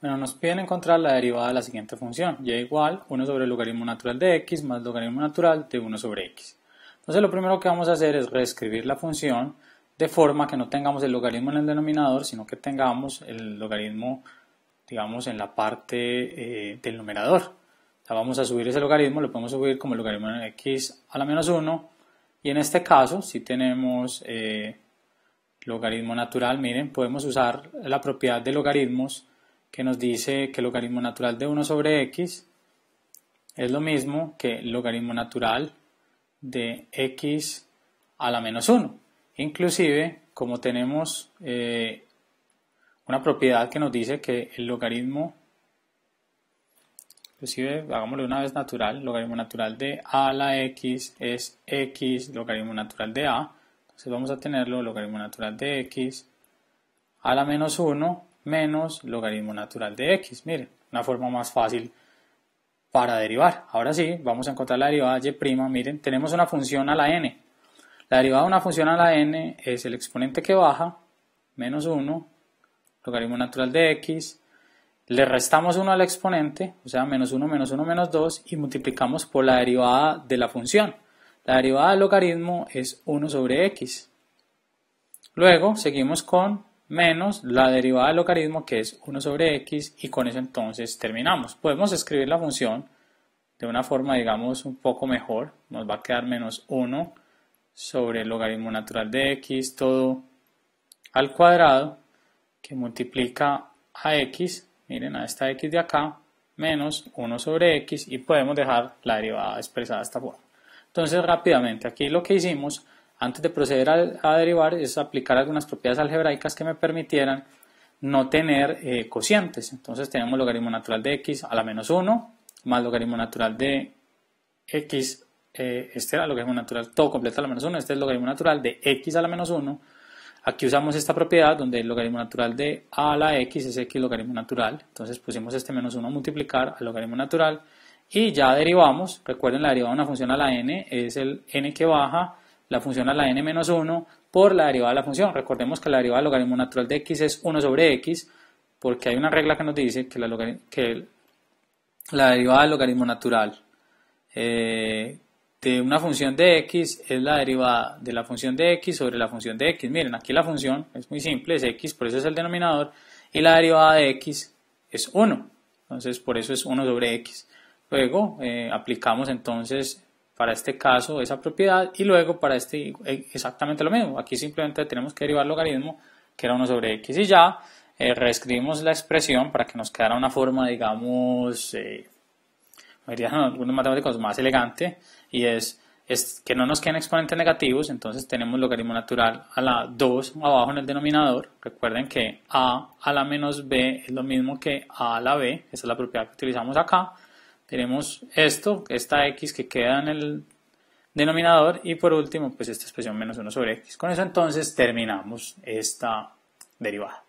Bueno, nos piden encontrar la derivada de la siguiente función, y igual 1 sobre el logaritmo natural de x más logaritmo natural de 1 sobre x. Entonces lo primero que vamos a hacer es reescribir la función de forma que no tengamos el logaritmo en el denominador, sino que tengamos el logaritmo, digamos, en la parte eh, del numerador. vamos a subir ese logaritmo, lo podemos subir como logaritmo en x a la menos 1, y en este caso, si tenemos eh, logaritmo natural, miren, podemos usar la propiedad de logaritmos que nos dice que el logaritmo natural de 1 sobre x es lo mismo que el logaritmo natural de x a la menos 1. Inclusive, como tenemos eh, una propiedad que nos dice que el logaritmo, inclusive hagámoslo una vez natural, logaritmo natural de a a la x es x logaritmo natural de a. Entonces vamos a tenerlo logaritmo natural de x a la menos 1 menos logaritmo natural de x. Miren, una forma más fácil para derivar. Ahora sí, vamos a encontrar la derivada de y'. Miren, tenemos una función a la n. La derivada de una función a la n es el exponente que baja, menos 1, logaritmo natural de x, le restamos 1 al exponente, o sea, menos 1, menos 1, menos 2, y multiplicamos por la derivada de la función. La derivada del logaritmo es 1 sobre x. Luego seguimos con menos la derivada del logaritmo que es 1 sobre x y con eso entonces terminamos. Podemos escribir la función de una forma digamos un poco mejor, nos va a quedar menos 1 sobre el logaritmo natural de x todo al cuadrado que multiplica a x, miren a esta x de acá, menos 1 sobre x y podemos dejar la derivada expresada de esta forma. Entonces rápidamente aquí lo que hicimos antes de proceder a, derivar es aplicar algunas propiedades algebraicas que me permitieran no tener eh, cocientes. Entonces tenemos logaritmo natural de x a la menos 1 más logaritmo natural de x, eh, este era logaritmo natural todo completo a la menos 1, este es logaritmo natural de x a la menos 1. Aquí usamos esta propiedad donde el logaritmo natural de a a la x es x logaritmo natural. Entonces pusimos este menos 1 a multiplicar al logaritmo natural y ya derivamos. Recuerden la derivada de una función a la n es el n que baja la función a la n menos 1 por la derivada de la función. Recordemos que la derivada del logaritmo natural de x es 1 sobre x, porque hay una regla que nos dice que la, que la derivada del logaritmo natural eh, de una función de x es la derivada de la función de x sobre la función de x. Miren, aquí la función es muy simple, es x, por eso es el denominador, y la derivada de x es 1. Entonces, por eso es 1 sobre x. Luego, eh, aplicamos entonces para este caso esa propiedad y luego para este eh, exactamente lo mismo. Aquí simplemente tenemos que derivar logaritmo, que era 1 sobre x y ya. Eh, reescribimos la expresión para que nos quedara una forma, digamos, eh, dirían algunos matemáticos, más elegante y es, es, que no nos queden exponentes negativos, entonces tenemos logaritmo natural a la 2 abajo en el denominador. Recuerden que a a la menos b es lo mismo que a a la b, esa es la propiedad que utilizamos acá tenemos esto, esta x que queda en el denominador y por último pues esta expresión menos 1 sobre x. Con eso entonces terminamos esta derivada.